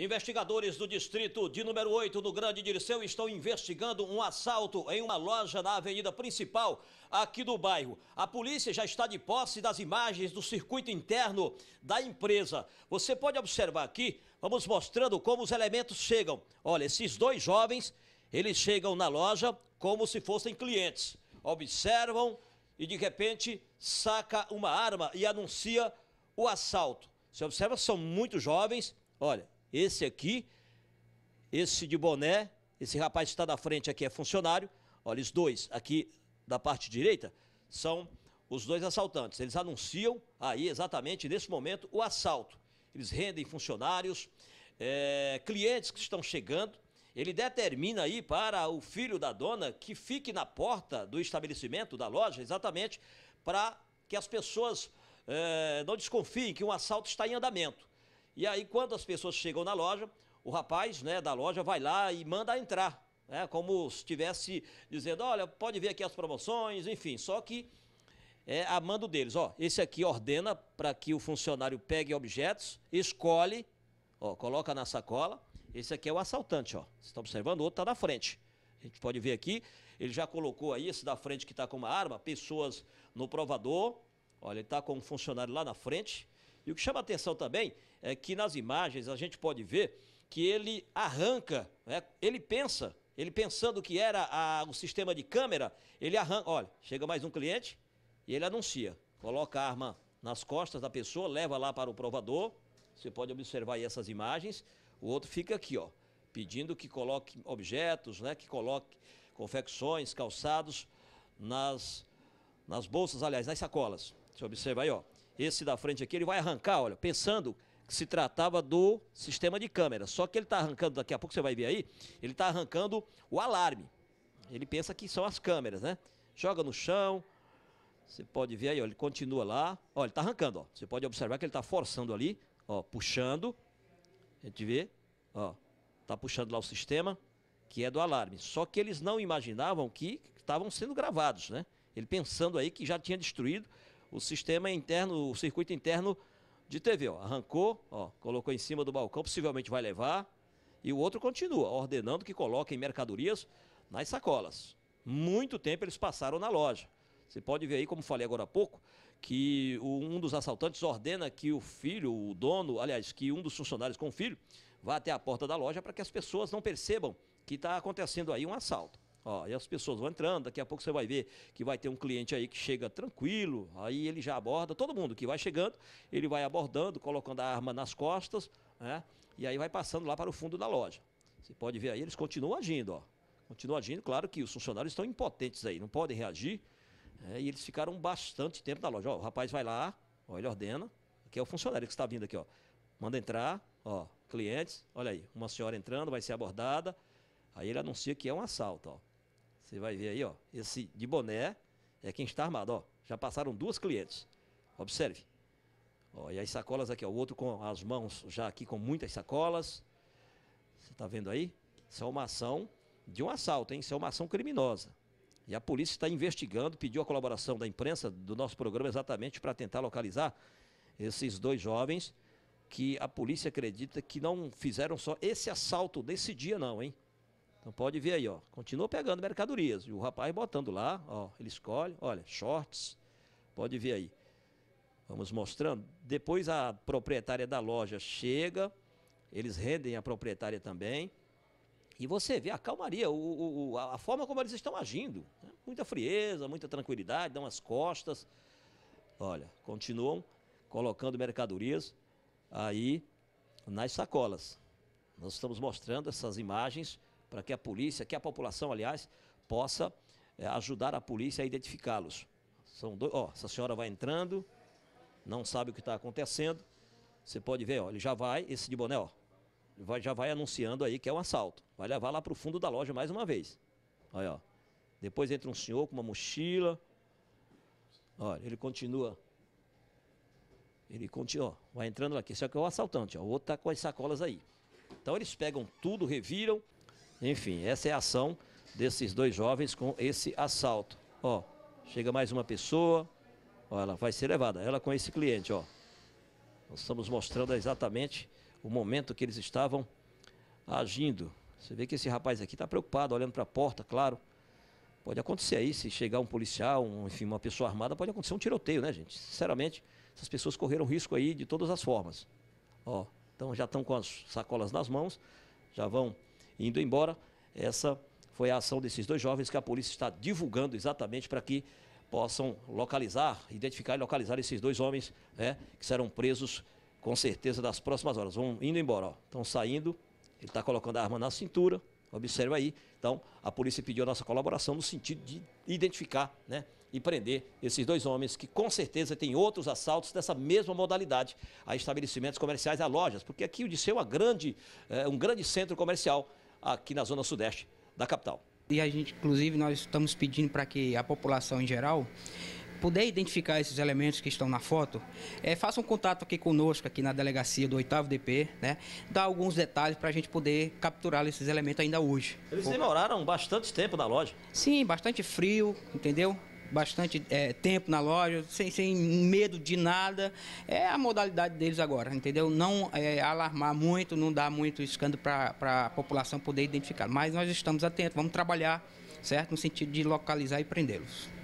Investigadores do distrito de número 8 do Grande Dirceu estão investigando um assalto em uma loja na avenida principal aqui do bairro. A polícia já está de posse das imagens do circuito interno da empresa. Você pode observar aqui, vamos mostrando como os elementos chegam. Olha, esses dois jovens, eles chegam na loja como se fossem clientes. Observam e de repente saca uma arma e anuncia o assalto. Você observa, são muito jovens. Olha, esse aqui, esse de boné, esse rapaz que está da frente aqui é funcionário. Olha, os dois aqui da parte direita são os dois assaltantes. Eles anunciam aí exatamente nesse momento o assalto. Eles rendem funcionários, é, clientes que estão chegando. Ele determina aí para o filho da dona que fique na porta do estabelecimento, da loja, exatamente para que as pessoas é, não desconfiem que um assalto está em andamento. E aí, quando as pessoas chegam na loja, o rapaz né, da loja vai lá e manda entrar, né, como se estivesse dizendo: olha, pode ver aqui as promoções, enfim. Só que é a mando deles. Ó, esse aqui ordena para que o funcionário pegue objetos, escolhe, ó, coloca na sacola. Esse aqui é o assaltante, ó. Vocês estão tá observando, o outro está na frente. A gente pode ver aqui, ele já colocou aí, esse da frente que está com uma arma, pessoas no provador. Olha, ele está com um funcionário lá na frente. E o que chama atenção também é que nas imagens a gente pode ver que ele arranca, né? ele pensa, ele pensando que era a, o sistema de câmera, ele arranca, olha, chega mais um cliente e ele anuncia, coloca a arma nas costas da pessoa, leva lá para o provador, você pode observar aí essas imagens, o outro fica aqui, ó, pedindo que coloque objetos, né, que coloque confecções, calçados nas, nas bolsas, aliás, nas sacolas. Você observa aí, ó esse da frente aqui, ele vai arrancar, olha, pensando que se tratava do sistema de câmera. Só que ele está arrancando, daqui a pouco você vai ver aí, ele está arrancando o alarme. Ele pensa que são as câmeras, né? Joga no chão. Você pode ver aí, ó, ele continua lá. Olha, ele está arrancando, ó. Você pode observar que ele está forçando ali, ó, puxando. A gente vê, ó, está puxando lá o sistema, que é do alarme. Só que eles não imaginavam que estavam sendo gravados, né? Ele pensando aí que já tinha destruído o sistema interno, o circuito interno de TV. Ó. Arrancou, ó, colocou em cima do balcão, possivelmente vai levar. E o outro continua, ordenando que coloquem mercadorias nas sacolas. Muito tempo eles passaram na loja. Você pode ver aí, como falei agora há pouco, que um dos assaltantes ordena que o filho, o dono, aliás, que um dos funcionários com o filho, vá até a porta da loja para que as pessoas não percebam que está acontecendo aí um assalto. Ó, e as pessoas vão entrando, daqui a pouco você vai ver que vai ter um cliente aí que chega tranquilo, aí ele já aborda todo mundo que vai chegando, ele vai abordando, colocando a arma nas costas, né? E aí vai passando lá para o fundo da loja. Você pode ver aí, eles continuam agindo, ó. Continuam agindo, claro que os funcionários estão impotentes aí, não podem reagir. Né, e eles ficaram bastante tempo na loja. Ó, o rapaz vai lá, ó, ele ordena, que é o funcionário que está vindo aqui, ó. Manda entrar, ó, clientes, olha aí, uma senhora entrando, vai ser abordada. Aí ele anuncia que é um assalto, ó. Você vai ver aí, ó. Esse de boné é quem está armado, ó. Já passaram duas clientes. Observe. Ó, e as sacolas aqui, ó. O outro com as mãos já aqui com muitas sacolas. Você está vendo aí? Isso é uma ação de um assalto, hein? Isso é uma ação criminosa. E a polícia está investigando, pediu a colaboração da imprensa do nosso programa exatamente para tentar localizar esses dois jovens que a polícia acredita que não fizeram só esse assalto desse dia, não, hein? Então pode ver aí, ó. Continua pegando mercadorias. E o rapaz botando lá, ó. Ele escolhe, olha, shorts. Pode ver aí. Vamos mostrando. Depois a proprietária da loja chega. Eles rendem a proprietária também. E você vê a calmaria, o, o, a forma como eles estão agindo. Né? Muita frieza, muita tranquilidade, dão as costas. Olha, continuam colocando mercadorias aí nas sacolas. Nós estamos mostrando essas imagens para que a polícia, que a população, aliás, possa é, ajudar a polícia a identificá-los. São dois, ó, essa senhora vai entrando, não sabe o que está acontecendo. Você pode ver, ó, ele já vai, esse de boné, ó, vai, já vai anunciando aí que é um assalto. Vai levar lá para o fundo da loja mais uma vez. Olha, ó. Depois entra um senhor com uma mochila. Olha, ele continua. Ele continua, ó, vai entrando aqui. Esse que é o assaltante, ó, o outro está com as sacolas aí. Então eles pegam tudo, reviram, enfim, essa é a ação desses dois jovens com esse assalto. Ó, chega mais uma pessoa, ó, ela vai ser levada, ela com esse cliente, ó. Nós estamos mostrando exatamente o momento que eles estavam agindo. Você vê que esse rapaz aqui está preocupado, olhando para a porta, claro. Pode acontecer aí, se chegar um policial, um, enfim, uma pessoa armada, pode acontecer um tiroteio, né, gente? Sinceramente, essas pessoas correram risco aí de todas as formas. Ó, então já estão com as sacolas nas mãos, já vão indo embora. Essa foi a ação desses dois jovens que a polícia está divulgando exatamente para que possam localizar, identificar e localizar esses dois homens né, que serão presos com certeza das próximas horas. Vão indo embora, estão saindo, ele está colocando a arma na cintura, observa aí. Então, a polícia pediu a nossa colaboração no sentido de identificar né, e prender esses dois homens que com certeza têm outros assaltos dessa mesma modalidade a estabelecimentos comerciais e a lojas, porque aqui o Disseu é, uma grande, é um grande centro comercial aqui na zona sudeste da capital. E a gente, inclusive, nós estamos pedindo para que a população em geral puder identificar esses elementos que estão na foto, é, faça um contato aqui conosco, aqui na delegacia do 8 DP, né? Dá alguns detalhes para a gente poder capturar esses elementos ainda hoje. Eles demoraram bastante tempo na loja. Sim, bastante frio, entendeu? bastante é, tempo na loja, sem, sem medo de nada. É a modalidade deles agora, entendeu? Não é, alarmar muito, não dar muito escândalo para a população poder identificar. Mas nós estamos atentos, vamos trabalhar, certo? No sentido de localizar e prendê-los.